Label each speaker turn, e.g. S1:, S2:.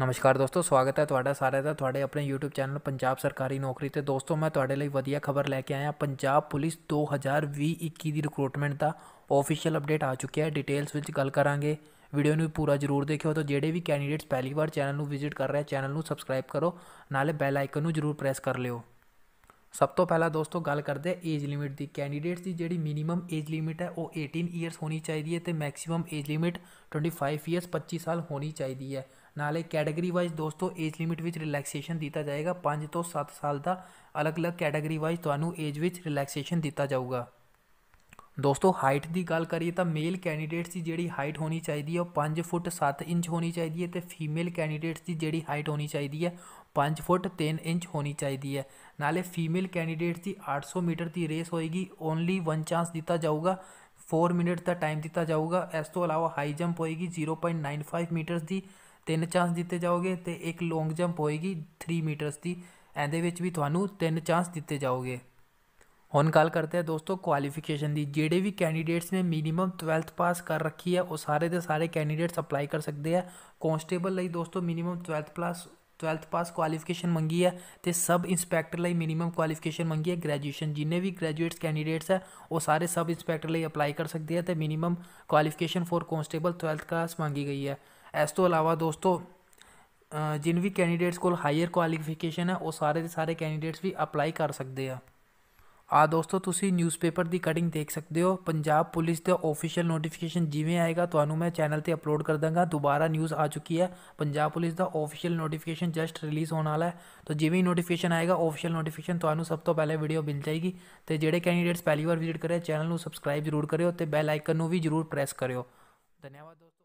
S1: ਨਮਸਕਾਰ ਦੋਸਤੋ ਸਵਾਗਤ ਹੈ ਤੁਹਾਡਾ ਸਾਰਿਆਂ ਦਾ ਤੁਹਾਡੇ ਆਪਣੇ YouTube ਚੈਨਲ ਪੰਜਾਬ ਸਰਕਾਰੀ ਨੌਕਰੀ ਤੇ ਦੋਸਤੋ ਮੈਂ ਤੁਹਾਡੇ ਲਈ ਵਧੀਆ ਖਬਰ ਲੈ ਕੇ ਆਇਆ ਪੰਜਾਬ ਪੁਲਿਸ 2021 ਦੀ ਰਿਕਰੂਟਮੈਂਟ ਦਾ ਆਫੀਸ਼ੀਅਲ ਅਪਡੇਟ ਆ ਚੁੱਕਿਆ ਹੈ ਡਿਟੇਲਸ ਵਿੱਚ ਗੱਲ ਕਰਾਂਗੇ ਵੀਡੀਓ ਨੂੰ ਪੂਰਾ ਜ਼ਰੂਰ ਦੇਖਿਓ ਤਾਂ ਜਿਹੜੇ ਵੀ ਕੈਂਡੀਡੇਟਸ ਪਹਿਲੀ ਵਾਰ ਚੈਨਲ ਨੂੰ ਵਿਜ਼ਿਟ ਕਰ ਰਹੇ ਚੈਨਲ ਨੂੰ ਸਬਸਕ੍ਰਾਈਬ ਕਰੋ ਨਾਲੇ ਬੈਲ ਆਈਕਨ ਨੂੰ ਜ਼ਰੂਰ ਪ੍ਰੈਸ ਕਰ ਲਿਓ ਸਭ ਤੋਂ ਪਹਿਲਾਂ ਦੋਸਤੋ ਗੱਲ ਕਰਦੇ ਏਜ ਲਿਮਿਟ ਦੀ ਕੈਂਡੀਡੇਟਸ ਦੀ ਜਿਹੜੀ ਮਿਨੀਮਮ ਏਜ ਲਿਮਿਟ ਹੈ ਉਹ 18 ਇਅਰਸ ਹੋਣੀ ਚਾਹੀਦੀ ਹੈ ਤੇ ਮੈਕਸਿਮਮ ਏਜ ਲਿਮਿਟ 25 ਇਅਰਸ 25 ਸਾਲ ਹੋਣੀ ਚਾਹੀਦੀ ਹੈ ਨਾਲੇ ਕੈਟਾਗਰੀ ਵਾਈਜ਼ ਦੋਸਤੋ ਏਜ ਲਿਮਿਟ ਵਿੱਚ ਰਿਲੈਕਸੇਸ਼ਨ ਦਿੱਤਾ ਜਾਏਗਾ 5 ਤੋਂ 7 ਸਾਲ ਦਾ ਅਲੱਗ-ਅਲੱਗ ਕੈਟਾਗਰੀ ਵਾਈਜ਼ ਤੁਹਾਨੂੰ ਏਜ ਵਿੱਚ ਰਿਲੈਕਸੇਸ਼ਨ ਦਿੱਤਾ ਜਾਊਗਾ ਦੋਸਤੋ ਹਾਈਟ ਦੀ ਗੱਲ ਕਰੀਏ ਤਾਂ ਮੇਲ ਕੈਂਡੀਡੇਟਸ ਦੀ ਜਿਹੜੀ ਹਾਈਟ ਹੋਣੀ ਚਾਹੀਦੀ ਹੈ ਉਹ 5 ਫੁੱਟ 7 ਇੰਚ ਹੋਣੀ ਚਾਹੀਦੀ ਹੈ ਤੇ ਫੀਮੇਲ ਕੈਂਡੀਡੇਟਸ ਦੀ ਜਿਹੜੀ ਹਾਈਟ ਹੋਣੀ ਚਾਹੀਦੀ ਹੈ 5 ਫੁੱਟ 3 ਇੰਚ ਹੋਣੀ ਚਾਹੀਦੀ ਹੈ ਨਾਲੇ ਫੀਮੇਲ ਕੈਂਡੀਡੇਟਸ ਦੀ 800 ਮੀਟਰ ਦੀ ਰੇਸ ਹੋਏਗੀ ਓਨਲੀ 1 ਚਾਂਸ ਦਿੱਤਾ ਜਾਊਗਾ 4 ਮਿੰਟ ਦਾ ਟਾਈਮ ਦਿੱਤਾ ਜਾਊਗਾ ਇਸ ਤੋਂ ਇਲਾਵਾ ਹਾਈ ਜੰਪ ਹੋਏਗੀ 0.95 ਮੀਟਰਸ ਦੀ ਤਿੰਨ ਚਾਂਸ ਦਿੱਤੇ ਜਾਓਗੇ ਤੇ ਇੱਕ ਲੌਂਗ ਜੰਪ ਹੋਏਗੀ 3 ਮੀਟਰਸ ਦੀ ਇਹਦੇ ਵਿੱਚ ਵੀ ਤੁਹਾਨੂੰ ਤਿੰਨ ਚਾਂਸ ਦਿੱਤੇ ਜਾਓਗੇ ਹੁਣ ਗੱਲ ਕਰਦੇ ਆ ਦੋਸਤੋ ਕੁਆਲੀਫਿਕੇਸ਼ਨ ਦੀ ਜਿਹੜੇ ਵੀ ਕੈਂਡੀਡੇਟਸ ਨੇ ਮਿਨੀਮਮ 12th ਪਾਸ ਕਰ ਰੱਖੀ ਹੈ ਉਹ ਸਾਰੇ ਦੇ ਸਾਰੇ ਕੈਂਡੀਡੇਟਸ ਅਪਲਾਈ ਕਰ ਸਕਦੇ ਆ ਕਨਸਟੇਬਲ ਲਈ ਦੋਸਤੋ ਮਿਨੀਮਮ 12th ਪਲੱਸ 12th ਪਾਸ ਕੁਆਲੀਫਿਕੇਸ਼ਨ ਮੰਗੀ ਹੈ ਤੇ ਸਬ ਇੰਸਪੈਕਟਰ ਲਈ ਮਿਨੀਮਮ ਕੁਆਲੀਫਿਕੇਸ਼ਨ ਮੰਗੀ ਹੈ ਗ੍ਰੈਜੂਏਸ਼ਨ ਜਿੰਨੇ ਵੀ ਗ੍ਰੈਜੂਏਟਸ ਕੈਂਡੀਡੇਟਸ ਹੈ ਉਹ ਸਾਰੇ ਸਬ ਇੰਸਪੈਕਟਰ ਲਈ ਅਪਲਾਈ ਕਰ ਸਕਦੇ ਆ ਤੇ minimum qualification for constable 12th class ਮੰਗੀ ਗਈ ਹੈ ਇਸ ਤੋਂ ਇਲਾਵਾ ਦੋਸਤੋ ਜਿਨ ਵੀ ਕੈਂਡੀਡੇਟਸ ਕੋਲ ਹਾਇਰ ਕੁਆਲੀਫਿਕੇਸ਼ਨ ਹੈ ਉਹ ਸਾਰੇ ਦੇ ਸਾਰੇ ਕੈਂਡੀਡੇਟਸ ਵੀ ਅਪਲਾਈ ਕਰ ਸਕਦੇ ਆ ਆ ਦੋਸਤੋ ਤੁਸੀਂ ਨਿਊਜ਼ਪੇਪਰ ਦੀ ਕਟਿੰਗ ਦੇਖ ਸਕਦੇ ਹੋ ਪੰਜਾਬ ਪੁਲਿਸ ਦਾ ਆਫੀਸ਼ੀਅਲ ਨੋਟੀਫਿਕੇਸ਼ਨ ਜਿਵੇਂ ਆਏਗਾ ਤੁਹਾਨੂੰ ਮੈਂ ਚੈਨਲ ਤੇ ਅਪਲੋਡ ਕਰ ਦਾਂਗਾ ਦੁਬਾਰਾ ਨਿਊਜ਼ ਆ ਚੁੱਕੀ ਹੈ ਪੰਜਾਬ ਪੁਲਿਸ ਦਾ ਆਫੀਸ਼ੀਅਲ ਨੋਟੀਫਿਕੇਸ਼ਨ ਜਸਟ ਰਿਲੀਜ਼ ਹੋਣ ਵਾਲਾ ਹੈ ਤਾਂ ਜਿਵੇਂ ਹੀ ਨੋਟੀਫਿਕੇਸ਼ਨ ਆਏਗਾ ਆਫੀਸ਼ੀਅਲ ਨੋਟੀਫਿਕੇਸ਼ਨ ਤੁਹਾਨੂੰ ਸਭ ਤੋਂ ਪਹਿਲੇ ਵੀਡੀਓ ਮਿਲ ਜਾਏਗੀ ਤੇ ਜਿਹੜੇ ਕੈਂਡੀਡੇਟਸ ਪਹਿਲੀ ਵਾਰ ਵਿਜ਼ਿਟ ਕਰ ਰਹੇ ਚੈਨਲ ਨੂੰ ਸਬਸਕ੍ਰਾਈਬ ਜ਼ਰੂਰ ਕਰਿਓ ਤੇ ਬੈਲ ਆਈਕਨ ਨੂੰ ਵੀ ਜ਼ਰੂਰ ਪ੍ਰੈਸ ਕਰਿਓ ਧੰਨਵਾਦ